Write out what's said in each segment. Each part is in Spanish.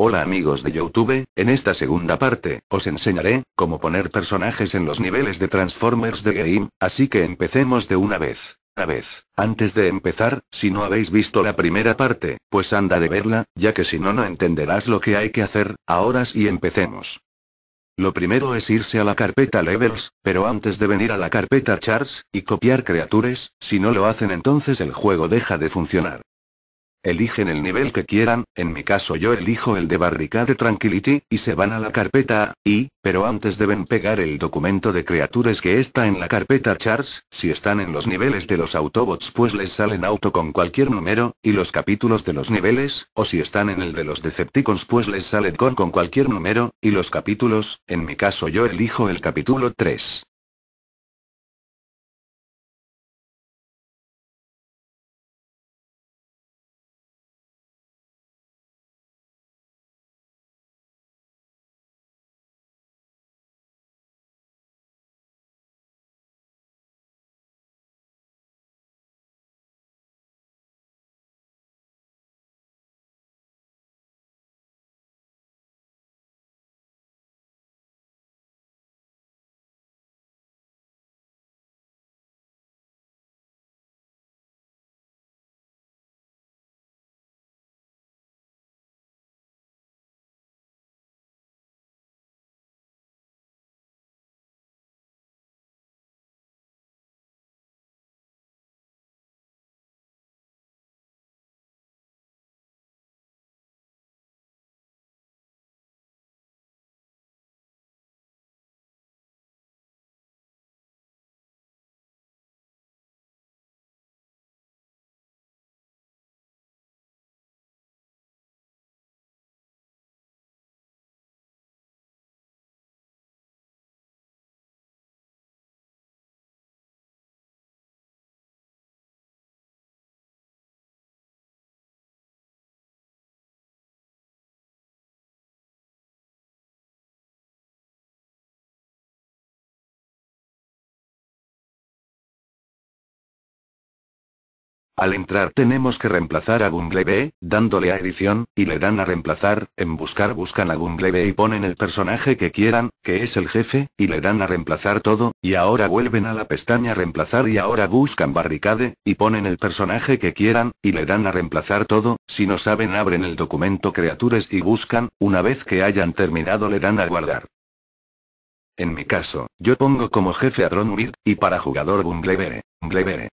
Hola amigos de Youtube, en esta segunda parte, os enseñaré, cómo poner personajes en los niveles de Transformers de Game, así que empecemos de una vez. Una vez, antes de empezar, si no habéis visto la primera parte, pues anda de verla, ya que si no no entenderás lo que hay que hacer, ahora sí empecemos. Lo primero es irse a la carpeta Levels, pero antes de venir a la carpeta Charts, y copiar criaturas, si no lo hacen entonces el juego deja de funcionar. Eligen el nivel que quieran, en mi caso yo elijo el de Barricade Tranquility, y se van a la carpeta y, pero antes deben pegar el documento de criaturas que está en la carpeta Chars, si están en los niveles de los Autobots pues les salen auto con cualquier número, y los capítulos de los niveles, o si están en el de los Decepticons pues les salen con con cualquier número, y los capítulos, en mi caso yo elijo el capítulo 3. Al entrar tenemos que reemplazar a Bumblebee, dándole a edición, y le dan a reemplazar, en buscar buscan a Bumblebee y ponen el personaje que quieran, que es el jefe, y le dan a reemplazar todo, y ahora vuelven a la pestaña reemplazar y ahora buscan barricade, y ponen el personaje que quieran, y le dan a reemplazar todo, si no saben abren el documento criaturas y buscan, una vez que hayan terminado le dan a guardar. En mi caso, yo pongo como jefe a Dron y para jugador Bumblebee. Bumblebee.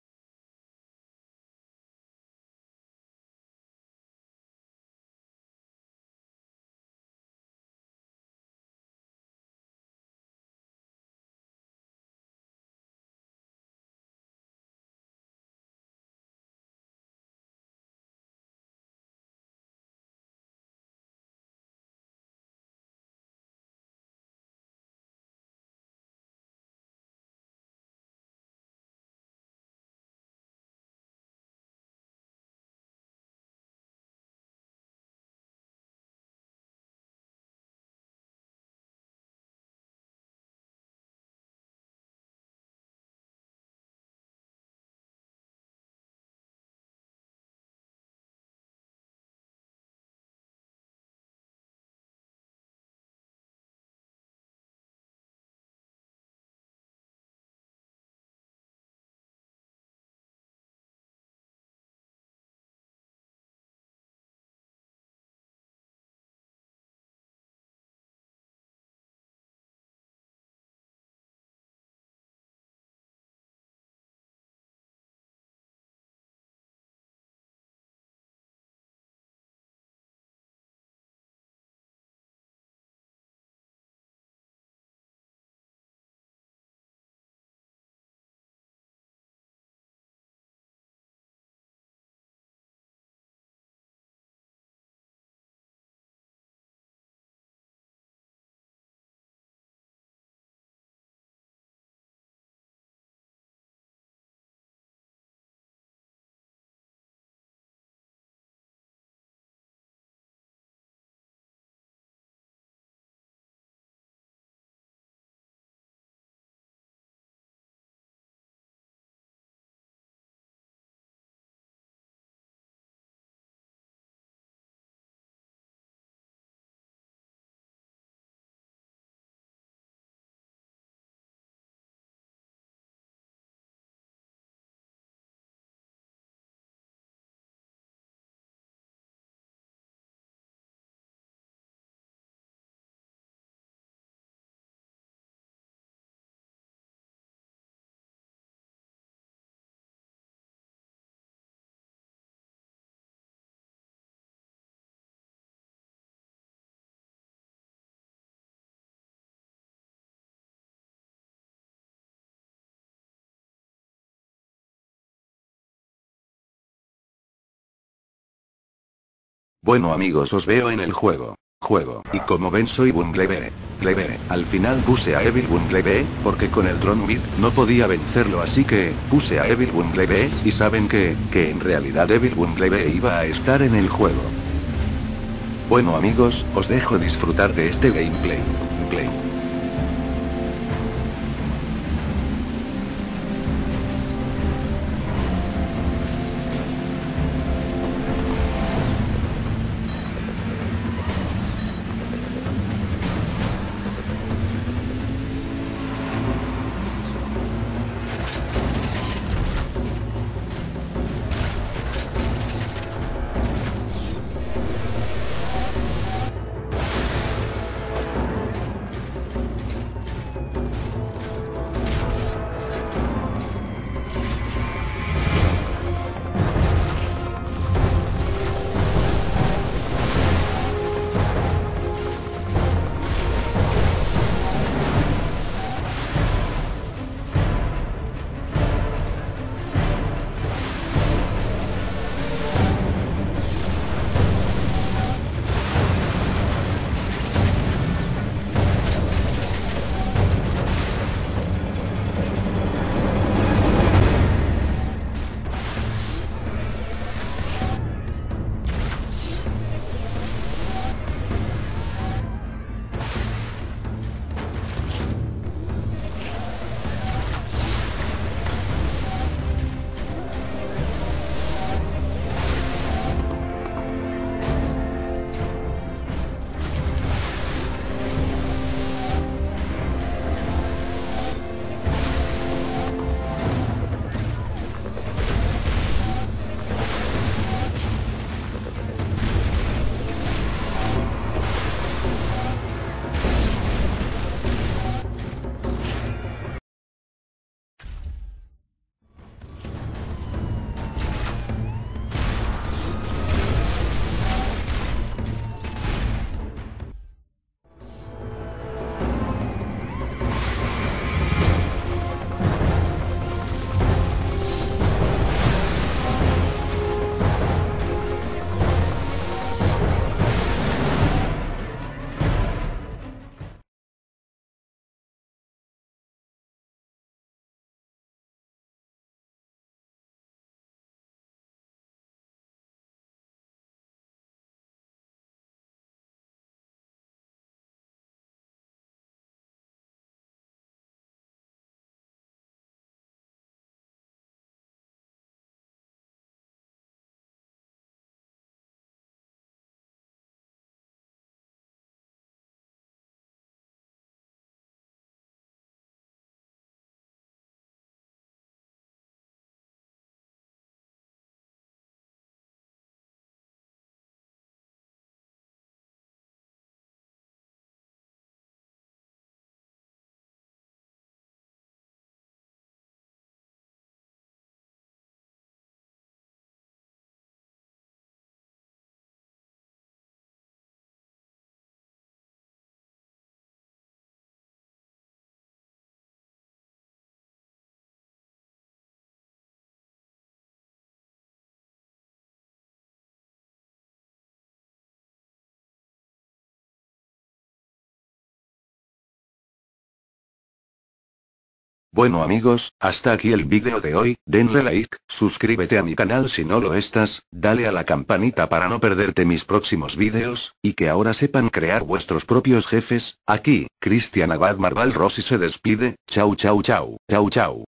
Bueno amigos os veo en el juego. Juego. Y como ven soy Bumblebee. leve Al final puse a Evil Bumblebee, porque con el Drone Mid no podía vencerlo así que, puse a Evil Bumblebee, y saben que, que en realidad Evil Bumblebee iba a estar en el juego. Bueno amigos, os dejo disfrutar de este gameplay. gameplay. Bueno amigos, hasta aquí el vídeo de hoy, denle like, suscríbete a mi canal si no lo estás, dale a la campanita para no perderte mis próximos vídeos, y que ahora sepan crear vuestros propios jefes, aquí, Cristian Abad Marval Rossi se despide, chau chau chau, chau chau.